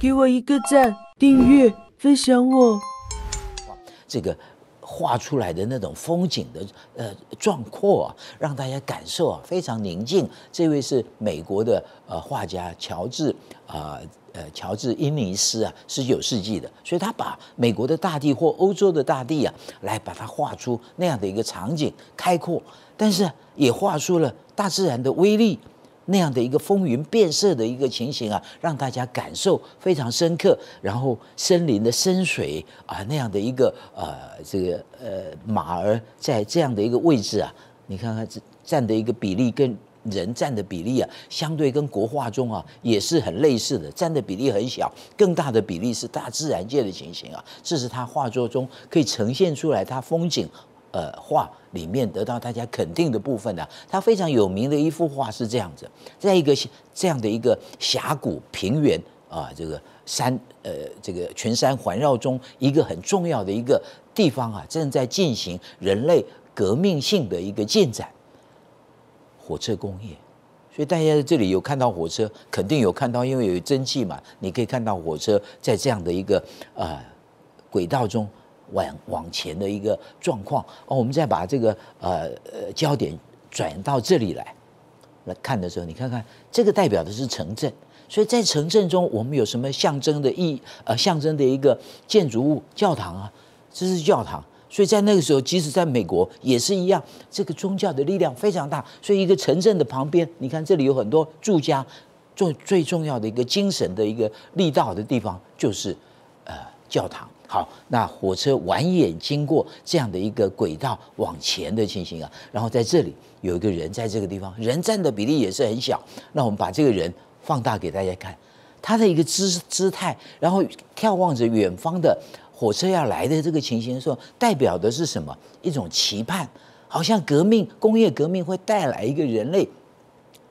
给我一个赞，订阅，分享我。这个画出来的那种风景的呃壮阔啊，让大家感受啊非常宁静。这位是美国的呃画家乔治啊呃乔治·英尼斯啊，十九世纪的，所以他把美国的大地或欧洲的大地啊，来把它画出那样的一个场景开阔，但是也画出了大自然的威力。那样的一个风云变色的一个情形啊，让大家感受非常深刻。然后森林的深水啊，那样的一个呃，这个呃马儿在这样的一个位置啊，你看看这占的一个比例跟人占的比例啊，相对跟国画中啊也是很类似的，占的比例很小，更大的比例是大自然界的情形啊。这是他画作中可以呈现出来他风景。呃，画里面得到大家肯定的部分呢，他非常有名的一幅画是这样子，在一个这样的一个峡谷平原啊，这个山呃，这个群山环绕中，一个很重要的一个地方啊，正在进行人类革命性的一个进展——火车工业。所以大家在这里有看到火车，肯定有看到，因为有蒸汽嘛，你可以看到火车在这样的一个呃轨道中。往往前的一个状况，哦，我们再把这个呃呃焦点转到这里来来看的时候，你看看这个代表的是城镇，所以在城镇中我们有什么象征的意呃象征的一个建筑物教堂啊，这是教堂，所以在那个时候，即使在美国也是一样，这个宗教的力量非常大，所以一个城镇的旁边，你看这里有很多住家，最最重要的一个精神的一个力道的地方就是呃教堂。好，那火车蜿蜒经过这样的一个轨道往前的情形啊，然后在这里有一个人在这个地方，人占的比例也是很小。那我们把这个人放大给大家看，他的一个姿姿态，然后眺望着远方的火车要来的这个情形的时候，代表的是什么？一种期盼，好像革命、工业革命会带来一个人类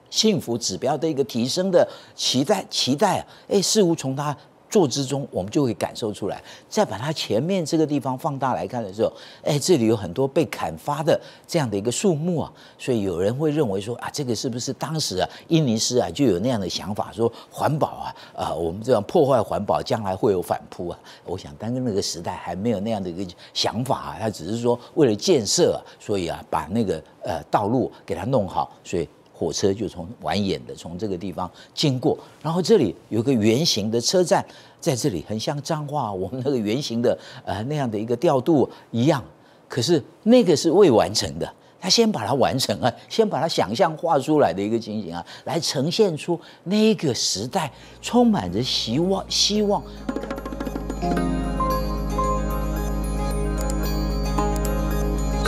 幸福指标的一个提升的期待，期待啊，哎，似乎从他。坐姿中，我们就会感受出来。再把它前面这个地方放大来看的时候，哎，这里有很多被砍伐的这样的一个树木啊。所以有人会认为说啊，这个是不是当时啊，伊尼斯啊就有那样的想法，说环保啊，啊，我们这样破坏环保，将来会有反扑啊。我想，当时那个时代还没有那样的一个想法，啊，他只是说为了建设，所以啊，把那个呃道路给它弄好，所以。火车就从蜿蜒的从这个地方经过，然后这里有个圆形的车站，在这里很像彰化我们那个圆形的呃那样的一个调度一样，可是那个是未完成的，他先把它完成啊，先把它想象画出来的一个情形啊，来呈现出那个时代充满着希望，希望。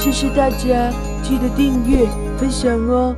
谢谢大家，记得订阅分享哦。